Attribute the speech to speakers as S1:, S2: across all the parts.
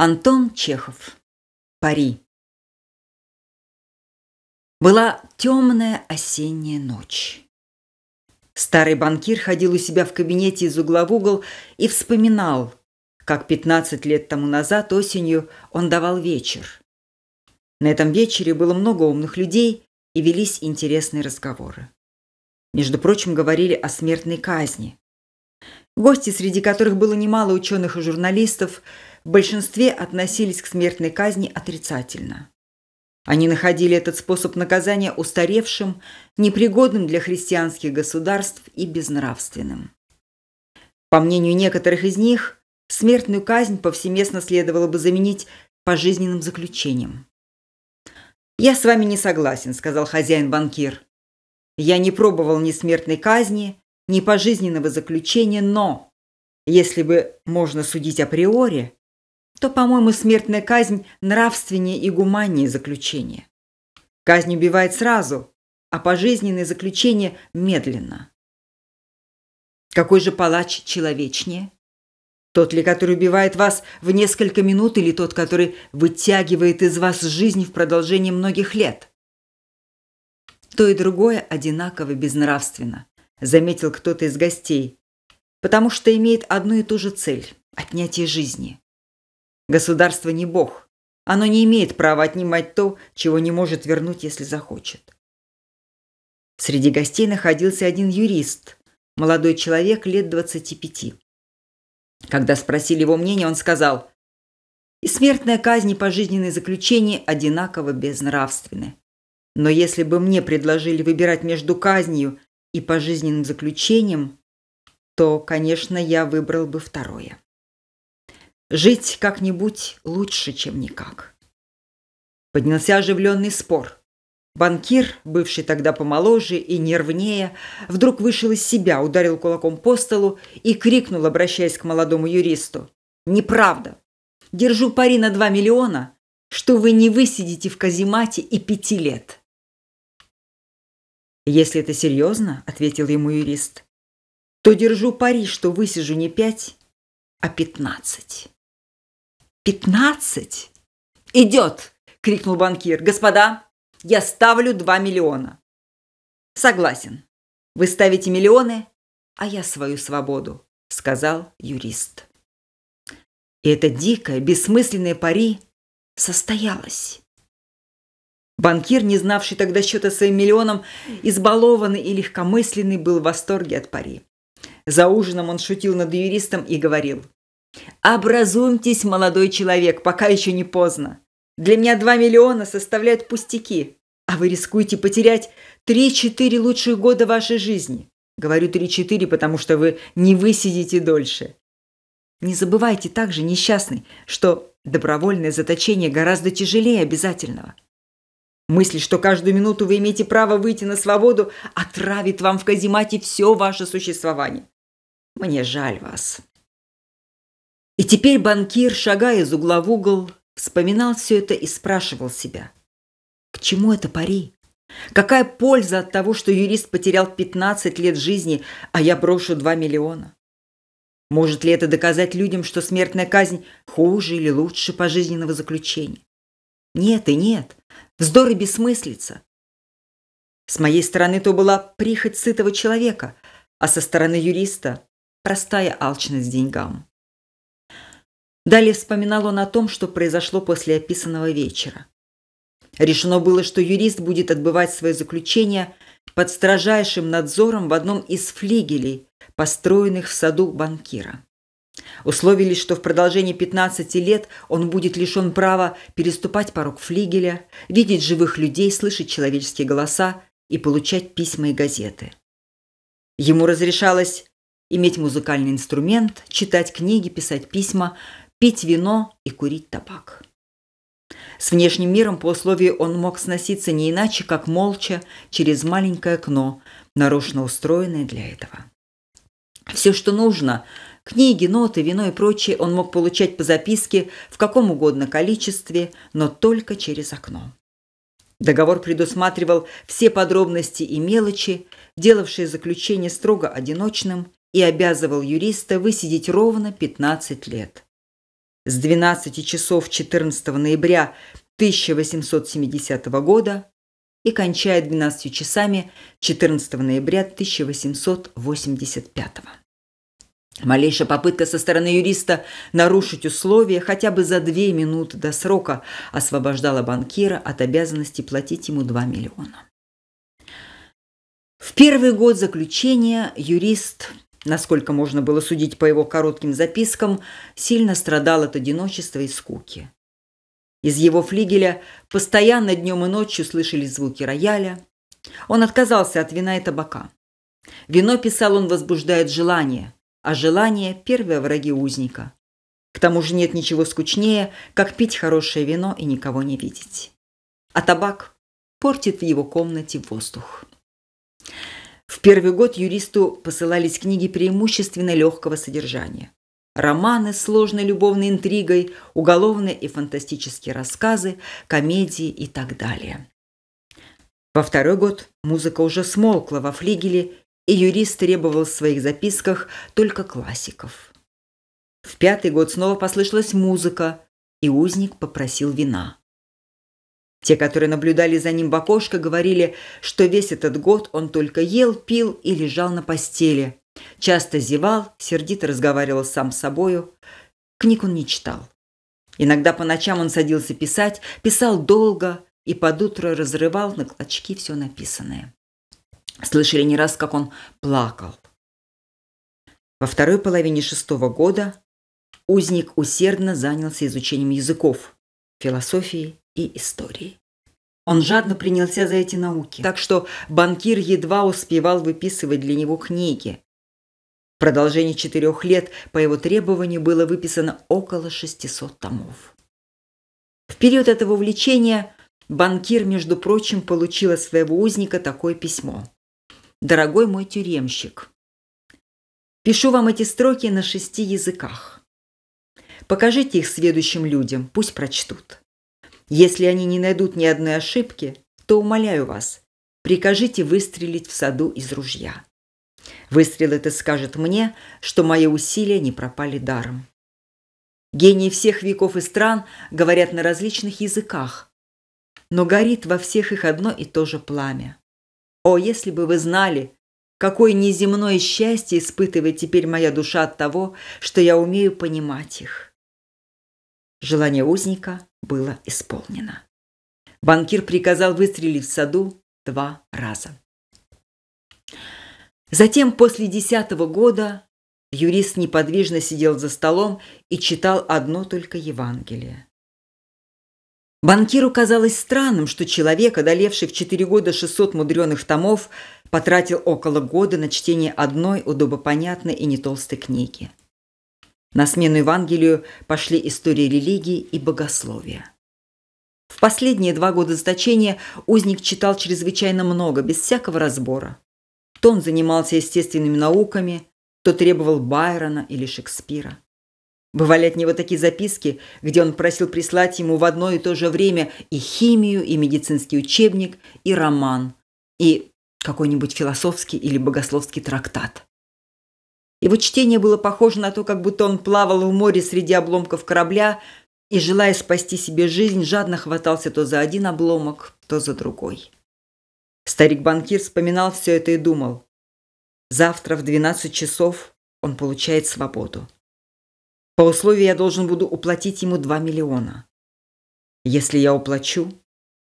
S1: Антон Чехов. Пари. Была темная осенняя ночь. Старый банкир ходил у себя в кабинете из угла в угол и вспоминал, как 15 лет тому назад осенью он давал вечер. На этом вечере было много умных людей и велись интересные разговоры. Между прочим, говорили о смертной казни. Гости, среди которых было немало ученых и журналистов – в большинстве относились к смертной казни отрицательно. Они находили этот способ наказания устаревшим, непригодным для христианских государств и безнравственным. По мнению некоторых из них, смертную казнь повсеместно следовало бы заменить пожизненным заключением. «Я с вами не согласен», – сказал хозяин-банкир. «Я не пробовал ни смертной казни, ни пожизненного заключения, но, если бы можно судить априори, то, по-моему, смертная казнь нравственнее и гуманнее заключения. Казнь убивает сразу, а пожизненное заключение медленно. Какой же палач человечнее? Тот ли, который убивает вас в несколько минут, или тот, который вытягивает из вас жизнь в продолжении многих лет? То и другое одинаково безнравственно, заметил кто-то из гостей, потому что имеет одну и ту же цель – отнятие жизни. Государство не бог. Оно не имеет права отнимать то, чего не может вернуть, если захочет. Среди гостей находился один юрист, молодой человек лет 25. Когда спросили его мнение, он сказал, «И смертная казнь и пожизненное заключение одинаково безнравственны. Но если бы мне предложили выбирать между казнью и пожизненным заключением, то, конечно, я выбрал бы второе». Жить как-нибудь лучше, чем никак. Поднялся оживленный спор. Банкир, бывший тогда помоложе и нервнее, вдруг вышел из себя, ударил кулаком по столу и крикнул, обращаясь к молодому юристу. «Неправда! Держу пари на два миллиона, что вы не высидите в каземате и пяти лет!» «Если это серьезно, — ответил ему юрист, — то держу пари, что высижу не пять, а пятнадцать». «Пятнадцать? Идет!» – крикнул банкир. «Господа, я ставлю два миллиона». «Согласен. Вы ставите миллионы, а я свою свободу», – сказал юрист. И это дикое, бессмысленное пари состоялось. Банкир, не знавший тогда счета своим миллионом, избалованный и легкомысленный, был в восторге от пари. За ужином он шутил над юристом и говорил – «Образумьтесь, молодой человек, пока еще не поздно. Для меня 2 миллиона составляют пустяки, а вы рискуете потерять 3-4 лучшие года вашей жизни. Говорю 3-4, потому что вы не высидите дольше. Не забывайте также, несчастный, что добровольное заточение гораздо тяжелее обязательного. Мысль, что каждую минуту вы имеете право выйти на свободу, отравит вам в каземате все ваше существование. Мне жаль вас. И теперь банкир, шагая из угла в угол, вспоминал все это и спрашивал себя. К чему это пари? Какая польза от того, что юрист потерял 15 лет жизни, а я брошу 2 миллиона? Может ли это доказать людям, что смертная казнь хуже или лучше пожизненного заключения? Нет и нет. Вздор и бессмыслица. С моей стороны то была прихоть сытого человека, а со стороны юриста – простая алчность деньгам. Далее вспоминал он о том, что произошло после описанного вечера. Решено было, что юрист будет отбывать свое заключение под строжайшим надзором в одном из флигелей, построенных в саду банкира. Условились, что в продолжении 15 лет он будет лишен права переступать порог флигеля, видеть живых людей, слышать человеческие голоса и получать письма и газеты. Ему разрешалось иметь музыкальный инструмент, читать книги, писать письма, пить вино и курить табак. С внешним миром по условию он мог сноситься не иначе, как молча через маленькое окно, нарочно устроенное для этого. Все, что нужно – книги, ноты, вино и прочее – он мог получать по записке в каком угодно количестве, но только через окно. Договор предусматривал все подробности и мелочи, делавшие заключение строго одиночным, и обязывал юриста высидеть ровно 15 лет – с 12 часов 14 ноября 1870 года и кончает 12 часами 14 ноября 1885. Малейшая попытка со стороны юриста нарушить условия хотя бы за две минуты до срока освобождала банкира от обязанности платить ему 2 миллиона. В первый год заключения юрист насколько можно было судить по его коротким запискам, сильно страдал от одиночества и скуки. Из его флигеля постоянно днем и ночью слышались звуки рояля. Он отказался от вина и табака. Вино, писал он, возбуждает желание, а желание – первые враги узника. К тому же нет ничего скучнее, как пить хорошее вино и никого не видеть. А табак портит в его комнате воздух. В первый год юристу посылались книги преимущественно легкого содержания. Романы с сложной любовной интригой, уголовные и фантастические рассказы, комедии и так далее. Во второй год музыка уже смолкла во флигеле, и юрист требовал в своих записках только классиков. В пятый год снова послышалась музыка, и узник попросил вина. Те, которые наблюдали за ним в окошко, говорили, что весь этот год он только ел, пил и лежал на постели. Часто зевал, сердито разговаривал сам с собою. Книг он не читал. Иногда по ночам он садился писать, писал долго и под утро разрывал на клочки все написанное. Слышали не раз, как он плакал. Во второй половине шестого года узник усердно занялся изучением языков, философии и истории. Он жадно принялся за эти науки, так что банкир едва успевал выписывать для него книги. В продолжении четырех лет по его требованию было выписано около 600 томов. В период этого увлечения банкир, между прочим, получил от своего узника такое письмо. «Дорогой мой тюремщик, пишу вам эти строки на шести языках. Покажите их следующим людям, пусть прочтут. Если они не найдут ни одной ошибки, то, умоляю вас, прикажите выстрелить в саду из ружья. Выстрел это скажет мне, что мои усилия не пропали даром. Гении всех веков и стран говорят на различных языках, но горит во всех их одно и то же пламя. О, если бы вы знали, какое неземное счастье испытывает теперь моя душа от того, что я умею понимать их. Желание узника было исполнено. Банкир приказал выстрелить в саду два раза. Затем, после десятого года, юрист неподвижно сидел за столом и читал одно только Евангелие. Банкиру казалось странным, что человек, одолевший в четыре года 600 мудреных томов, потратил около года на чтение одной удобопонятной и не толстой книги. На смену Евангелию пошли истории религии и богословия. В последние два года заточения узник читал чрезвычайно много, без всякого разбора. То он занимался естественными науками, то требовал Байрона или Шекспира. Бывали от него такие записки, где он просил прислать ему в одно и то же время и химию, и медицинский учебник, и роман, и какой-нибудь философский или богословский трактат. Его чтение было похоже на то, как будто он плавал в море среди обломков корабля и, желая спасти себе жизнь, жадно хватался то за один обломок, то за другой. Старик-банкир вспоминал все это и думал. Завтра в 12 часов он получает свободу. По условию я должен буду уплатить ему 2 миллиона. Если я уплачу,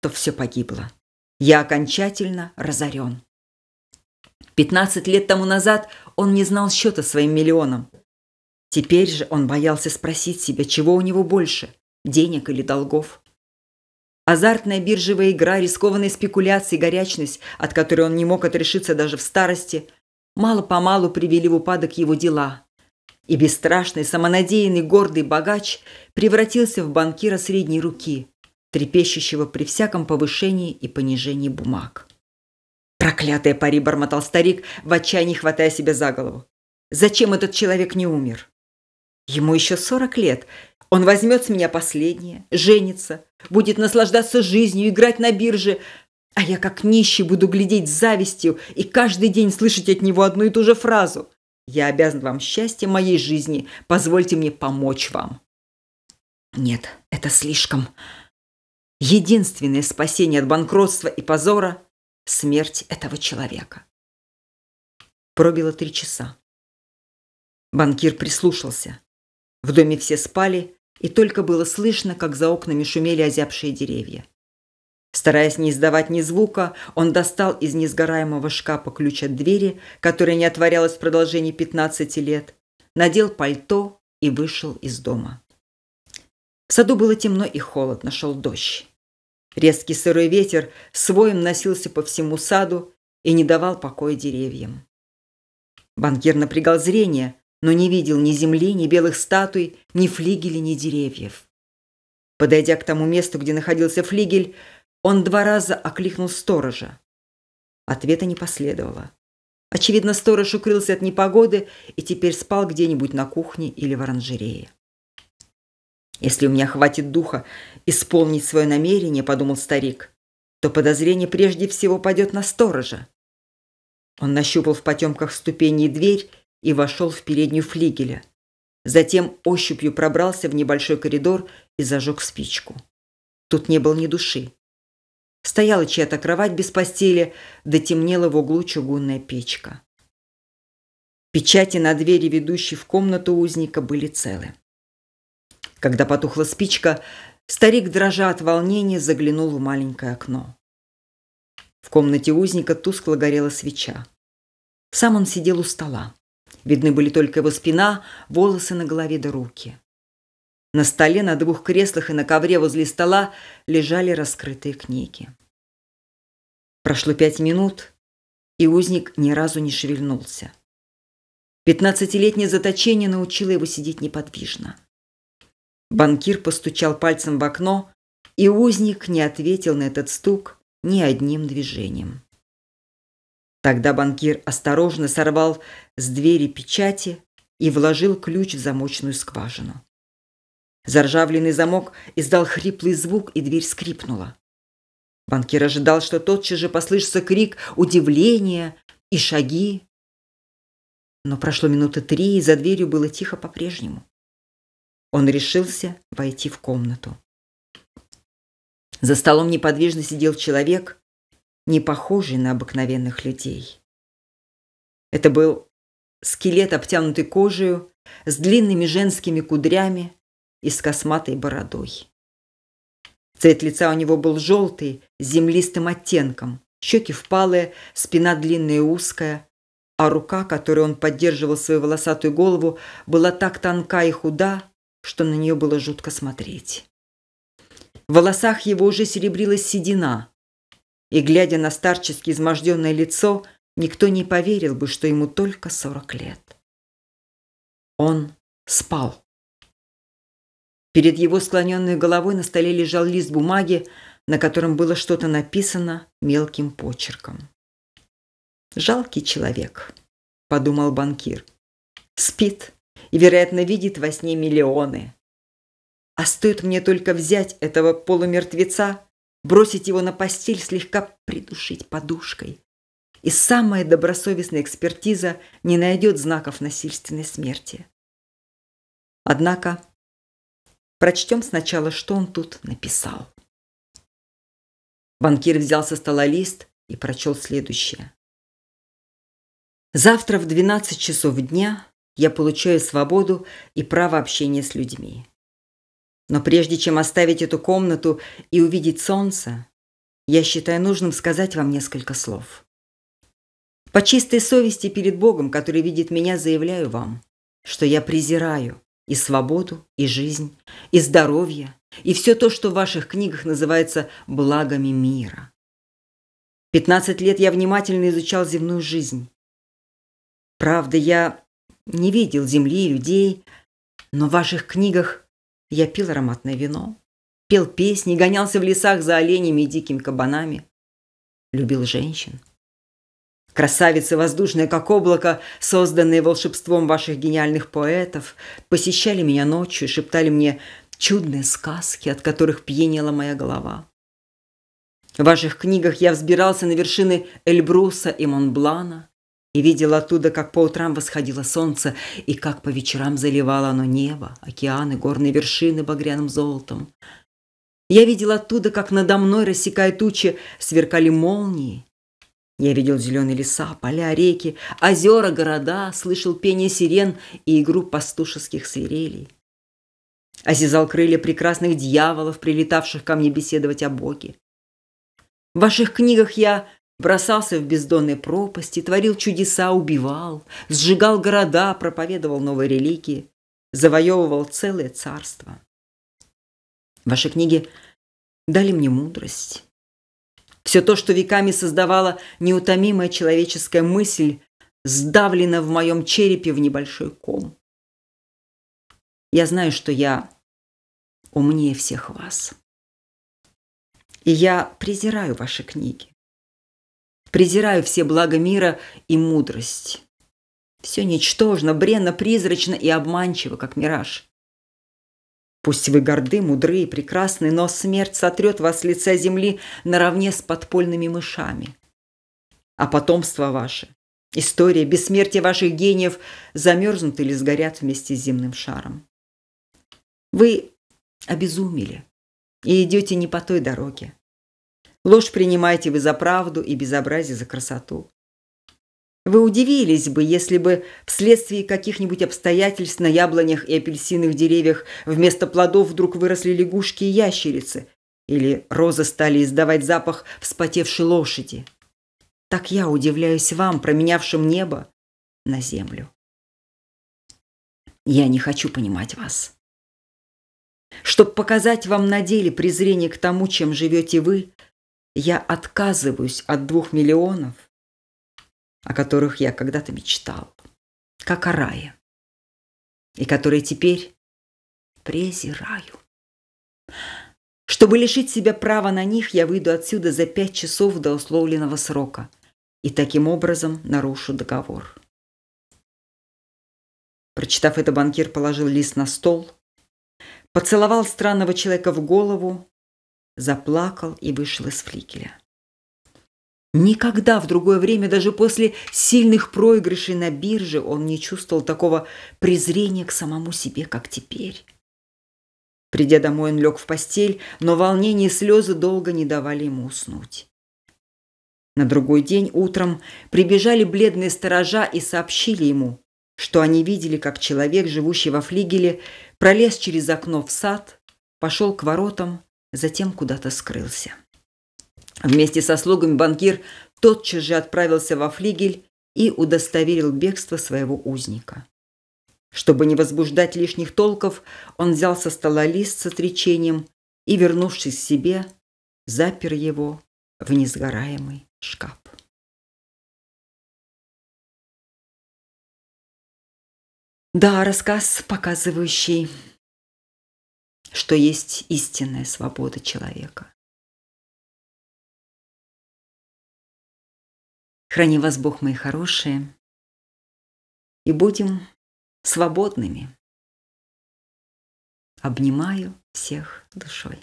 S1: то все погибло. Я окончательно разорен. Пятнадцать лет тому назад он не знал счета своим миллионам. Теперь же он боялся спросить себя, чего у него больше – денег или долгов. Азартная биржевая игра, рискованные спекуляции, горячность, от которой он не мог отрешиться даже в старости, мало-помалу привели в упадок его дела. И бесстрашный, самонадеянный, гордый богач превратился в банкира средней руки, трепещущего при всяком повышении и понижении бумаг. «Проклятая пари!» – бормотал старик, в отчаянии хватая себя за голову. «Зачем этот человек не умер?» «Ему еще сорок лет. Он возьмет с меня последнее, женится, будет наслаждаться жизнью, играть на бирже, а я как нищий буду глядеть с завистью и каждый день слышать от него одну и ту же фразу. Я обязан вам счастье моей жизни, позвольте мне помочь вам». Нет, это слишком. Единственное спасение от банкротства и позора смерть этого человека. Пробило три часа. Банкир прислушался. В доме все спали, и только было слышно, как за окнами шумели озябшие деревья. Стараясь не издавать ни звука, он достал из несгораемого шкафа ключ от двери, которая не отворялась в продолжении 15 лет, надел пальто и вышел из дома. В саду было темно и холодно, шел дождь. Резкий сырой ветер своим носился по всему саду и не давал покоя деревьям. Банкир напрягал зрение, но не видел ни земли, ни белых статуй, ни флигеля, ни деревьев. Подойдя к тому месту, где находился флигель, он два раза окликнул сторожа. Ответа не последовало. Очевидно, сторож укрылся от непогоды и теперь спал где-нибудь на кухне или в оранжерее. Если у меня хватит духа исполнить свое намерение, подумал старик, то подозрение прежде всего пойдет на сторожа. Он нащупал в потемках ступени дверь и вошел в переднюю флигеля. Затем ощупью пробрался в небольшой коридор и зажег спичку. Тут не было ни души. Стояла чья-то кровать без постели, да темнела в углу чугунная печка. Печати на двери, ведущей в комнату узника, были целы. Когда потухла спичка, старик, дрожа от волнения, заглянул в маленькое окно. В комнате узника тускло горела свеча. Сам он сидел у стола. Видны были только его спина, волосы на голове да руки. На столе, на двух креслах и на ковре возле стола лежали раскрытые книги. Прошло пять минут, и узник ни разу не шевельнулся. Пятнадцатилетнее заточение научило его сидеть неподвижно. Банкир постучал пальцем в окно, и узник не ответил на этот стук ни одним движением. Тогда банкир осторожно сорвал с двери печати и вложил ключ в замочную скважину. Заржавленный замок издал хриплый звук, и дверь скрипнула. Банкир ожидал, что тотчас же послышится крик удивления и шаги. Но прошло минуты три, и за дверью было тихо по-прежнему. Он решился войти в комнату. За столом неподвижно сидел человек, не похожий на обыкновенных людей. Это был скелет, обтянутый кожей, с длинными женскими кудрями и с косматой бородой. Цвет лица у него был желтый, с землистым оттенком. Щеки впалые, спина длинная и узкая, а рука, которой он поддерживал свою волосатую голову, была так тонка и худа, что на нее было жутко смотреть. В волосах его уже серебрилась седина. И, глядя на старчески изможденное лицо, никто не поверил бы, что ему только сорок лет. Он спал. Перед его склоненной головой на столе лежал лист бумаги, на котором было что-то написано мелким почерком. «Жалкий человек», – подумал банкир. «Спит и, вероятно, видит во сне миллионы. А стоит мне только взять этого полумертвеца, бросить его на постель, слегка придушить подушкой. И самая добросовестная экспертиза не найдет знаков насильственной смерти. Однако, прочтем сначала, что он тут написал. Банкир взял со стола лист и прочел следующее. Завтра в 12 часов дня я получаю свободу и право общения с людьми. Но прежде чем оставить эту комнату и увидеть солнце, я считаю нужным сказать вам несколько слов. По чистой совести перед Богом, который видит меня, заявляю вам, что я презираю и свободу, и жизнь, и здоровье, и все то, что в ваших книгах называется благами мира. Пятнадцать лет я внимательно изучал земную жизнь. Правда, я не видел земли и людей, но в ваших книгах я пил ароматное вино, пел песни, гонялся в лесах за оленями и дикими кабанами, любил женщин. Красавицы воздушные, как облако, созданные волшебством ваших гениальных поэтов, посещали меня ночью и шептали мне чудные сказки, от которых пьянела моя голова. В ваших книгах я взбирался на вершины Эльбруса и Монблана, и видел оттуда, как по утрам восходило солнце и как по вечерам заливало оно небо, океаны, горные вершины багряным золотом. Я видел оттуда, как надо мной, рассекая тучи, сверкали молнии. Я видел зеленые леса, поля, реки, озера, города, слышал пение сирен и игру пастушеских свирелей. Осязал крылья прекрасных дьяволов, прилетавших ко мне беседовать о Боге. В ваших книгах я Бросался в бездонные пропасти, творил чудеса, убивал, сжигал города, проповедовал новые религии, завоевывал целое царство. Ваши книги дали мне мудрость. Все то, что веками создавала неутомимая человеческая мысль, сдавлено в моем черепе в небольшой ком. Я знаю, что я умнее всех вас. И я презираю ваши книги презираю все блага мира и мудрость. Все ничтожно, бренно, призрачно и обманчиво, как мираж. Пусть вы горды, мудры и прекрасны, но смерть сотрет вас с лица земли наравне с подпольными мышами. А потомство ваше, история бессмертия ваших гениев замерзнут или сгорят вместе с земным шаром. Вы обезумели и идете не по той дороге. Ложь принимаете вы за правду и безобразие за красоту. Вы удивились бы, если бы вследствие каких-нибудь обстоятельств на яблонях и апельсиновых деревьях вместо плодов вдруг выросли лягушки и ящерицы, или розы стали издавать запах вспотевшей лошади. Так я удивляюсь вам, променявшим небо на землю. Я не хочу понимать вас. Чтобы показать вам на деле презрение к тому, чем живете вы, я отказываюсь от двух миллионов, о которых я когда-то мечтал, как о рае, и которые теперь презираю. Чтобы лишить себя права на них, я выйду отсюда за пять часов до условленного срока и таким образом нарушу договор. Прочитав это, банкир положил лист на стол, поцеловал странного человека в голову заплакал и вышел из фликеля. Никогда в другое время, даже после сильных проигрышей на бирже, он не чувствовал такого презрения к самому себе, как теперь. Придя домой, он лег в постель, но волнение и слезы долго не давали ему уснуть. На другой день утром прибежали бледные сторожа и сообщили ему, что они видели, как человек, живущий во флигеле, пролез через окно в сад, пошел к воротам затем куда-то скрылся. Вместе со слугами банкир тотчас же отправился во флигель и удостоверил бегство своего узника. Чтобы не возбуждать лишних толков, он взял со стола лист с отречением и, вернувшись к себе, запер его в несгораемый шкаф. Да, рассказ, показывающий что есть истинная свобода человека. Храни вас Бог, мои хорошие, и будем свободными. Обнимаю всех душой.